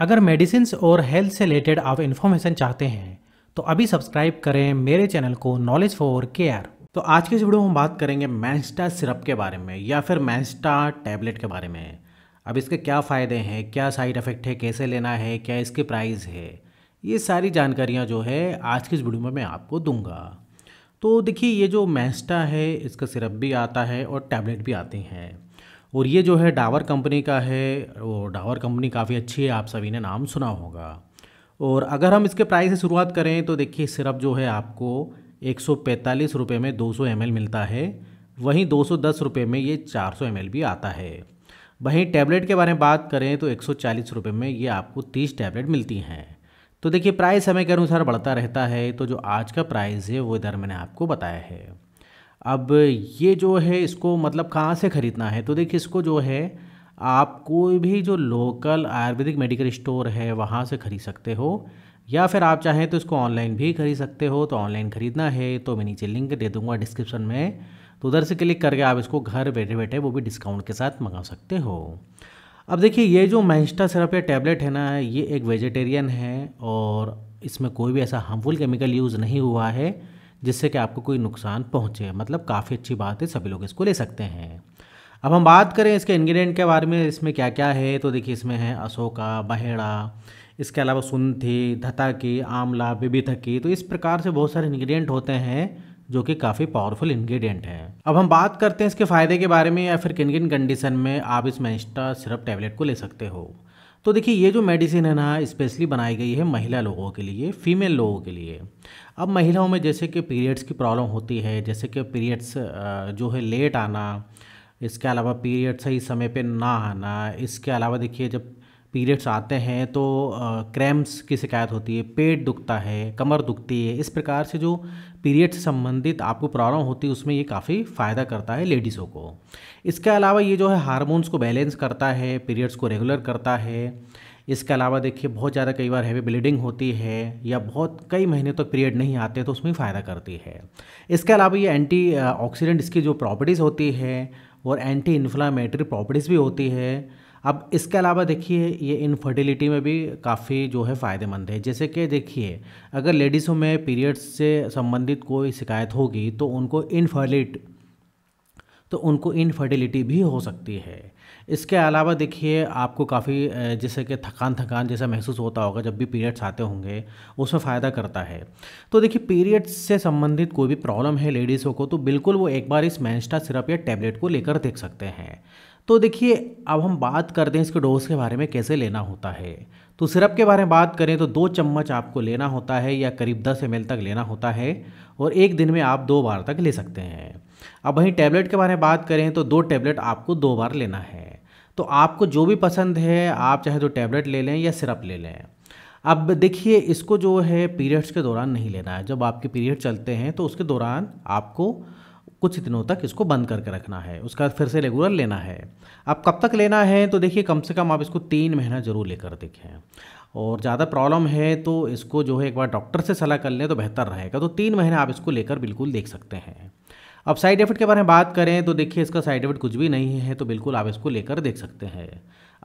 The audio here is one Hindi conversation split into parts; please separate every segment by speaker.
Speaker 1: अगर मेडिसिन और हेल्थ से रिलेटेड आप इन्फॉर्मेशन चाहते हैं तो अभी सब्सक्राइब करें मेरे चैनल को नॉलेज फॉर केयर तो आज के इस वीडियो में हम बात करेंगे मैंस्टा सिरप के बारे में या फिर मैंस्टा टैबलेट के बारे में अब इसके क्या फ़ायदे हैं क्या साइड इफ़ेक्ट है कैसे लेना है क्या इसकी प्राइस है ये सारी जानकारियाँ जो है आज की इस वीडियो में मैं आपको दूंगा तो देखिए ये जो मैंस्टा है इसका सिरप भी आता है और टैबलेट भी आती हैं और ये जो है डावर कंपनी का है वो डावर कंपनी काफ़ी अच्छी है आप सभी ने नाम सुना होगा और अगर हम इसके प्राइस से शुरुआत करें तो देखिए सिरप जो है आपको एक सौ में दो सौ मिलता है वहीं दो सौ में ये चार सौ भी आता है वहीं टैबलेट के बारे में बात करें तो एक सौ में ये आपको 30 टैबलेट मिलती हैं तो देखिए प्राइस समय के अनुसार बढ़ता रहता है तो जो आज का प्राइस है वो इधर मैंने आपको बताया है अब ये जो है इसको मतलब कहाँ से ख़रीदना है तो देखिए इसको जो है आप कोई भी जो लोकल आयुर्वेदिक मेडिकल स्टोर है वहाँ से ख़रीद सकते हो या फिर आप चाहें तो इसको ऑनलाइन भी खरीद सकते हो तो ऑनलाइन ख़रीदना है तो मैं नीचे लिंक दे दूँगा डिस्क्रिप्शन में तो उधर से क्लिक करके आप इसको घर बैठे बैठे वो भी डिस्काउंट के साथ मंगा सकते हो अब देखिए ये जो मैंस्टा सिरप या टैबलेट है ना ये एक वेजिटेरियन है और इसमें कोई भी ऐसा हार्मफुल केमिकल यूज़ नहीं हुआ है जिससे कि आपको कोई नुकसान पहुँचे मतलब काफ़ी अच्छी बात है सभी लोग इसको ले सकते हैं अब हम बात करें इसके इंग्रेडिएंट के बारे में इसमें क्या क्या है तो देखिए इसमें है अशोका बहेड़ा इसके अलावा सुनथी धता की आंवला बिबिथकी तो इस प्रकार से बहुत सारे इंग्रेडिएंट होते हैं जो कि काफ़ी पावरफुल इंग्रेडिएंट है अब हम बात करते हैं इसके फ़ायदे के बारे में या फिर किन किन कंडीशन में आप इस मेंस्टा सिरप टैबलेट को ले सकते हो तो देखिए ये जो मेडिसिन है ना स्पेशली बनाई गई है महिला लोगों के लिए फीमेल लोगों के लिए अब महिलाओं में जैसे कि पीरियड्स की प्रॉब्लम होती है जैसे कि पीरियड्स जो है लेट आना इसके अलावा पीरियड सही समय पे ना आना इसके अलावा देखिए जब पीरियड्स आते हैं तो क्रैम्प्स की शिकायत होती है पेट दुखता है कमर दुखती है इस प्रकार से जो पीरियड से संबंधित आपको प्रॉब्लम होती है उसमें ये काफ़ी फ़ायदा करता है लेडीज़ों को इसके अलावा ये जो है हारमोन्स को बैलेंस करता है पीरियड्स को रेगुलर करता है इसके अलावा देखिए बहुत ज़्यादा कई बार हैवी ब्लीडिंग होती है या बहुत कई महीने तक तो पीरियड नहीं आते तो उसमें फ़ायदा करती है इसके अलावा ये एंटी ऑक्सीडेंट इसकी जो प्रॉपर्टीज़ होती है और एंटी इन्फ्लामेटरी प्रॉपर्टीज़ भी होती है अब इसके अलावा देखिए ये इनफर्टिलिटी में भी काफ़ी जो है फ़ायदेमंद है जैसे कि देखिए अगर लेडीज़ों में पीरियड्स से संबंधित कोई शिकायत होगी तो उनको इनफर्टिलिट तो उनको इनफर्टिलिटी भी हो सकती है इसके अलावा देखिए आपको काफ़ी जैसे कि थकान थकान जैसा महसूस होता होगा जब भी पीरियड्स आते होंगे उसमें फ़ायदा करता है तो देखिए पीरियड्स से संबंधित कोई भी प्रॉब्लम है लेडीज़ों को तो बिल्कुल वो एक बार इस मैंस्टा सिरप या टैबलेट को लेकर देख सकते हैं तो देखिए अब हम बात करते हैं इसके डोज के बारे में कैसे लेना होता है तो सिरप के बारे में बात करें तो दो चम्मच आपको लेना होता है या करीब दस एम तक लेना होता है और एक दिन में आप दो बार तक ले सकते हैं अब वहीं टैबलेट के बारे में बात करें तो दो टैबलेट आपको दो बार लेना है तो आपको जो भी पसंद है आप चाहे तो टैबलेट ले लें या सिरप ले लें अब देखिए इसको जो है पीरियड्स के दौरान नहीं लेना है जब आपके पीरियड चलते हैं तो उसके दौरान आपको कुछ दिनों तक इसको बंद करके रखना है उसका फिर से रेगुलर लेना है आप कब तक लेना है तो देखिए कम से कम आप इसको तीन महीना ज़रूर लेकर देखें और ज़्यादा प्रॉब्लम है तो इसको जो है एक बार डॉक्टर से सलाह कर लें तो बेहतर रहेगा तो तीन महीने आप इसको लेकर बिल्कुल देख सकते हैं अब साइड इफेक्ट के बारे में बात करें तो देखिए इसका साइड इफेक्ट कुछ भी नहीं है तो बिल्कुल आप इसको लेकर देख सकते हैं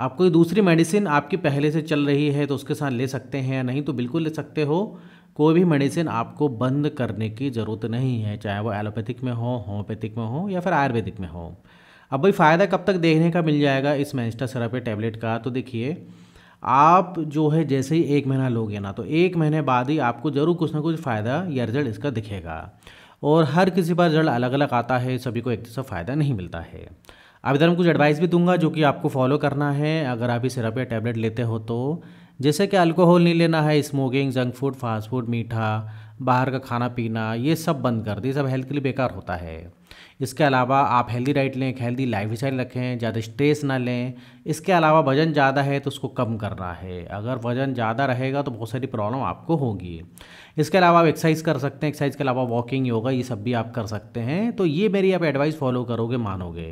Speaker 1: आप कोई दूसरी मेडिसिन आपकी पहले से चल रही है तो उसके साथ ले सकते हैं या नहीं तो बिल्कुल ले सकते हो कोई भी मेडिसिन आपको बंद करने की ज़रूरत नहीं है चाहे वो एलोपैथिक में हो होम्योपैथिक में हो या फिर आयुर्वेदिक में हो अब भाई फ़ायदा कब तक देखने का मिल जाएगा इस मैंस्टा सरापे टैबलेट का तो देखिए आप जो है जैसे ही एक महीना लोगे ना तो एक महीने बाद ही आपको ज़रूर कुछ ना कुछ फ़ायदा या रिजल्ट इसका दिखेगा और हर किसी पर रिजल्ट अलग अलग आता है सभी को एक जैसा फ़ायदा नहीं मिलता है अभी इधर मैं कुछ एडवाइस भी दूंगा जो कि आपको फॉलो करना है अगर आप इस सिरप या टैबलेट लेते हो तो जैसे कि अल्कोहल नहीं लेना है smoking junk food fast food मीठा बाहर का खाना पीना ये सब बंद कर दें सब हेल्थ के लिए बेकार होता है इसके अलावा आप हेल्दी डाइट लें एक हेल्दी लाइफ स्टाइल रखें ज़्यादा स्ट्रेस ना लें इसके अलावा वज़न ज़्यादा है तो उसको कम करना है अगर वज़न ज़्यादा रहेगा तो बहुत सारी प्रॉब्लम आपको होगी इसके अलावा आप एक्सरसाइज कर सकते हैं एक्सरसाइज के अलावा वॉकिंग योगा ये सब भी आप कर सकते हैं तो ये मेरी आप एडवाइस फॉलो करोगे मानोगे